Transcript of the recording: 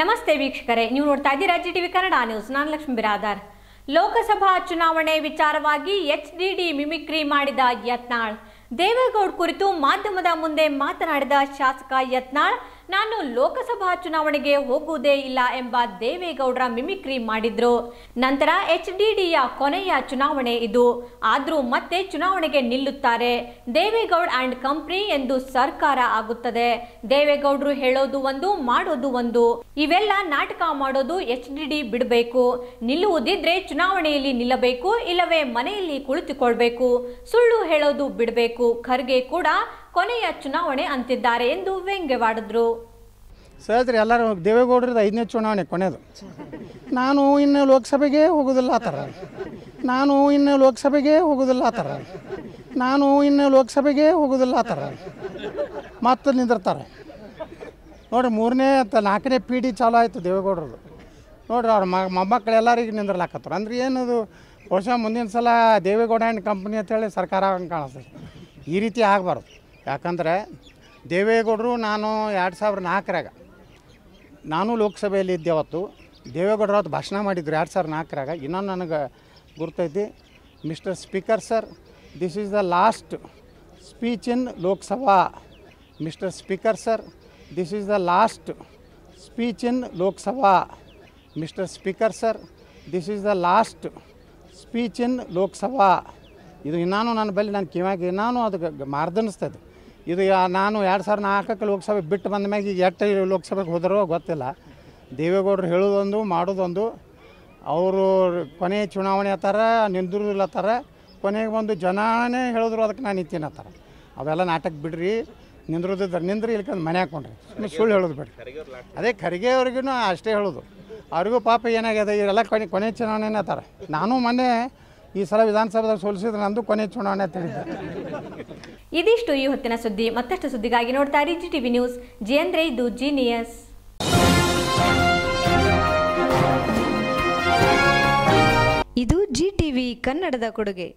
ನಮಸ್ತೆ ವೀಕ್ಷಕರೇ ನೀವು ನೋಡ್ತಾ ಇದ್ದೀರಾ ಜಿ ಟಿವಿ ಕನ್ನಡ ನ್ಯೂಸ್ ನಾನು ಲಕ್ಷ್ಮಿ ಬಿರಾದಾರ್ ಲೋಕಸಭಾ ಚುನಾವಣೆ ವಿಚಾರವಾಗಿ ಎಚ್ ಡಿ ಡಿ ಮಿಮಿಕ್ರಿ ಮಾಡಿದ ಯತ್ನಾಳ್ ದೇವೇಗೌಡ ಕುರಿತು ಮಾಧ್ಯಮದ ಮುಂದೆ ಮಾತನಾಡಿದ ಶಾಸಕ ಯತ್ನಾಳ್ ನಾನು ಲೋಕಸಭಾ ಚುನಾವಣೆಗೆ ಹೋಗುವುದೇ ಇಲ್ಲ ಎಂಬ ದೇವೇಗೌಡರ ಮಿಮಿಕ್ರಿ ಮಾಡಿದ್ರು ನಂತರ ಎಚ್ ಡಿಯ ಕೊನೆಯ ಚುನಾವಣೆ ಇದು ಆದರೂ ಮತ್ತೆ ಚುನಾವಣೆಗೆ ನಿಲ್ಲುತ್ತಾರೆ ದೇವೇಗೌಡ ಅಂಡ್ ಕಂಪ್ನಿ ಎಂದು ಸರ್ಕಾರ ಆಗುತ್ತದೆ ದೇವೇಗೌಡರು ಹೇಳೋದು ಒಂದು ಮಾಡೋದು ಒಂದು ಇವೆಲ್ಲ ನಾಟಕ ಮಾಡೋದು ಎಚ್ ಡಿ ಬಿಡಬೇಕು ನಿಲ್ಲುವುದಿದ್ರೆ ಚುನಾವಣೆಯಲ್ಲಿ ನಿಲ್ಲಬೇಕು ಇಲ್ಲವೇ ಮನೆಯಲ್ಲಿ ಕುಳಿತುಕೊಳ್ಬೇಕು ಸುಳ್ಳು ಹೇಳೋದು ಬಿಡಬೇಕು ಖರ್ಗೆ ಕೂಡ ಕೊನೆಯ ಚುನಾವಣೆ ಅಂತಿದ್ದಾರೆ ಎಂದು ವ್ಯಂಗ್ಯವಾಡಿದ್ರು ಸರಿ ಎಲ್ಲರೂ ದೇವೇಗೌಡರದ ಐದನೇ ಚುನಾವಣೆ ಕೊನೆಯದು ನಾನು ಇನ್ನು ಲೋಕಸಭೆಗೆ ಹೋಗೋದಿಲ್ಲ ಆತರ ಥರ ನಾನು ಇನ್ನು ಲೋಕಸಭೆಗೆ ಹೋಗೋದಿಲ್ಲ ಆತರ ಥರ ನಾನು ಇನ್ನು ಲೋಕಸಭೆಗೆ ಹೋಗೋದಿಲ್ಲ ಆತರ ಥರ ಮತ್ತೆ ನಿಂದಿರ್ತಾರೆ ನೋಡ್ರಿ ಮೂರನೇ ಅಂತ ನಾಲ್ಕನೇ ಪಿ ಡಿ ಚಾಲು ಆಯಿತು ದೇವೇಗೌಡರದು ನೋಡ್ರಿ ಅವ್ರ ಎಲ್ಲರಿಗೆ ನಿಂದಿರ್ಲಾಕತ್ರು ಅಂದ್ರೆ ಏನದು ಬಹುಶಃ ಮುಂದಿನ ಸಲ ದೇವೇಗೌಡ ಆ್ಯಂಡ್ ಕಂಪ್ನಿ ಅಂತೇಳಿ ಸರ್ಕಾರ ಹಂಗೆ ಕಾಣಿಸ್ತದೆ ಈ ರೀತಿ ಆಗಬಾರ್ದು ಯಾಕಂದರೆ ದೇವೇಗೌಡರು ನಾನು ಎರಡು ಸಾವಿರದ ನಾಲ್ಕರಾಗ ನಾನು ಲೋಕಸಭೆಯಲ್ಲಿ ಇದ್ದೆ ಅವತ್ತು ದೇವೇಗೌಡರು ಅವತ್ತು ಭಾಷಣ ಮಾಡಿದ್ರು ಎರಡು ಸಾವಿರದ ನಾಲ್ಕರಾಗ ಇನ್ನೊಂದು ನನಗೆ ಗುರ್ತೈತಿ mister speaker sir this is the last speech in Lok Sabha mister speaker sir this is the last speech in Lok Sabha mister speaker sir this is the last speech in Lok Sabha ಇದು ಇನ್ನೂ ನನ್ನ ಬಳಿ ನಾನು ಕಿವಿಯಾಗಿ ಇನ್ನೂ ಅದಕ್ಕೆ ಮಾರ್ದನಿಸ್ತದೆ ಇದು ನಾನು ಎರಡು ಸಾವಿರ ನಾಲ್ಕಕ್ಕೆ ಲೋಕಸಭೆ ಬಿಟ್ಟು ಬಂದ ಮ್ಯಾಗ ಈಗ ಎಷ್ಟು ಲೋಕಸಭೆಗೆ ಹೋದರೋ ಗೊತ್ತಿಲ್ಲ ದೇವೇಗೌಡರು ಹೇಳೋದೊಂದು ಮಾಡೋದೊಂದು ಅವರು ಕೊನೆ ಚುನಾವಣೆ ಹತ್ತಾರ ನಿಂದಿರ್ಲತ್ತಾರ ಕೊನೆಗೆ ಬಂದು ಜನಾನೇ ಹೇಳಿದ್ರು ಅದಕ್ಕೆ ನಾನು ನಿಂತೀನತ್ತಾರ ಅವೆಲ್ಲ ನಾಟಕ ಬಿಡ್ರಿ ನಿಂದಿರೋದಿದ್ದಾರೆ ನಿಂದ್ರಿ ಕಂದು ಮನೆ ಹಾಕೊಂಡ್ರಿ ಸುಮ್ಮನೆ ಸುಳ್ಳು ಹೇಳೋದು ಬಿಡ್ರಿ ಅದೇ ಖರ್ಗೆ ಅವ್ರಿಗೂ ಅಷ್ಟೇ ಹೇಳೋದು ಅವ್ರಿಗೂ ಪಾಪ ಏನಾಗಿದೆ ಇವರೆಲ್ಲ ಕೊನೆ ಕೊನೆ ಚುನಾವಣೆ ಆತಾರೆ ನಾನು ಮೊನ್ನೆ ಈ ಸಲ ವಿಧಾನಸಭೆದಾಗ ಸೋಲಿಸಿದ್ರೆ ನಂದು ಕೊನೆ ಚುನಾವಣೆ ಅಂತ ಇದಿಷ್ಟು ಈ ಹೊತ್ತಿನ ಸುದ್ದಿ ಮತ್ತಷ್ಟು ಸುದ್ದಿಗಾಗಿ ನೋಡ್ತಾ ಜಿಟಿವಿ ಜಿ ಟಿವಿ ನ್ಯೂಸ್ ಜಿ ಇದು ಜೀನಿಯಸ್ ಇದು ಕನ್ನಡದ ಕೊಡುಗೆ